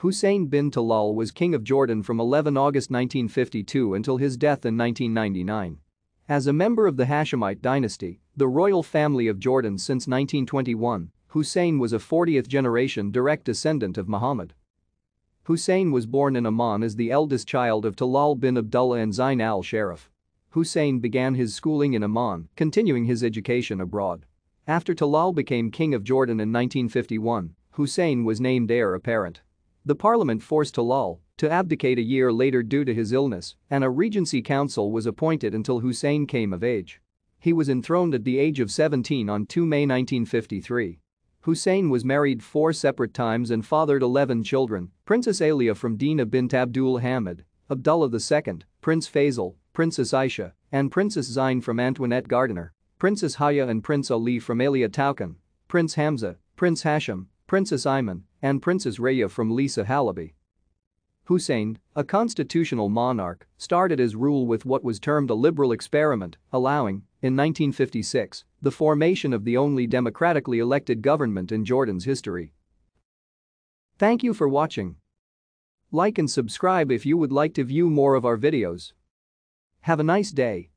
Hussein bin Talal was king of Jordan from 11 August 1952 until his death in 1999. As a member of the Hashemite dynasty, the royal family of Jordan since 1921, Hussein was a 40th generation direct descendant of Muhammad. Hussein was born in Amman as the eldest child of Talal bin Abdullah and Zain al-Sharif. Hussein began his schooling in Amman, continuing his education abroad. After Talal became king of Jordan in 1951, Hussein was named heir apparent. The parliament forced Talal to abdicate a year later due to his illness, and a regency council was appointed until Hussein came of age. He was enthroned at the age of 17 on 2 May 1953. Hussein was married four separate times and fathered 11 children, Princess Alia from Dina bint Abdul Hamid, Abdullah II, Prince Faisal, Princess Aisha, and Princess Zain from Antoinette Gardiner, Princess Haya and Prince Ali from Alia Taukan, Prince Hamza, Prince Hashem, Princess Ayman and Princess Raya from Lisa Halaby. Hussein, a constitutional monarch, started his rule with what was termed a liberal experiment, allowing, in 1956, the formation of the only democratically elected government in Jordan's history. Thank you for watching. Like and subscribe if you would like to view more of our videos. Have a nice day.